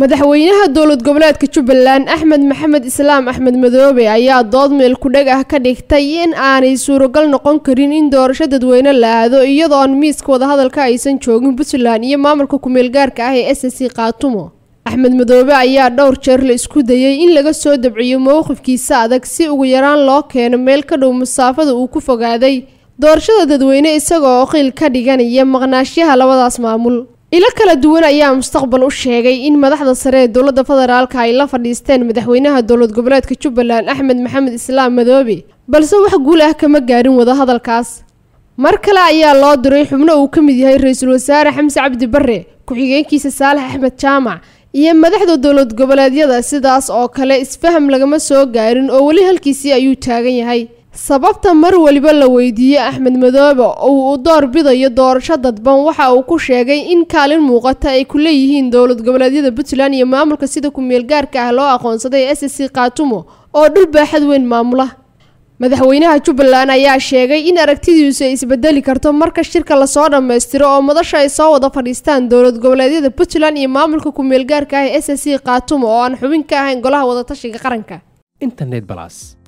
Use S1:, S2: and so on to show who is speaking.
S1: madaxweynaha dowlad goboleedka jubbaland axmed maxamed islaam axmed madoobe ayaa dood meel ku dheg ah ka dhigtay in aanay suuragal noqon karin in doorasho dadweyne la aado iyadoo miiska wadahadalka aysan joogin puntland iyo maamulka kumeel gaarka ah ee s s c khaatumo axmed madoobe ayaa dhowr jeer la isku dayay in laga soo dabciyo mowqifkiisa adag si ugu yaraan loo keeno meel ka dhow masaafada uu ku fogaaday doorashada dadweyne isaga oo ka dhiganaya maqnaashyaha labadaas maamul ilo kala duwan ayaa mustaqbal u sheegay in madaxda sare ee dowladda federaalka ay la fadhiisteen madaxweynaha dowlad goboleedka jubbaland axmed maxamed islaam madoobe balse wax guul ah kama gaarin wadahadalkaas mar kale ayaa loo diray xubno uu ka mid yahay ra-iisul wasaare xamse cabdi barre ku-xigeenkiisa saalax axmed jaamac iyo madaxda dowlad goboleedyada sidaas oo kale isfaham lagama soo gaarin oo weli halkiisii ayuu taagan yahay sababta mar waliba la weydiiyey axmed madoobe oo u door bidayo doorasho dadban waxa uu ku sheegay in kaalin muuqata ay ku leeyihiin dowlad goboleedyada puntland iyo maamulka sida ku-meel gaarka ah loo aqoonsaday s c khaatumo oo dhul baaxad weyn maamula madaxweynaha jubbaland ayaa sheegay in aragtidiisu ay isbedeli karto marka shirka lasoo dhammaystiro oo madasha ay soo wada fadhiistaan dowlad goboleedyada puntland iyo maamulka ku-meel gaarka ah s c khaatumo oo aan xubin ka ahayn golaha wadatashiga qaranka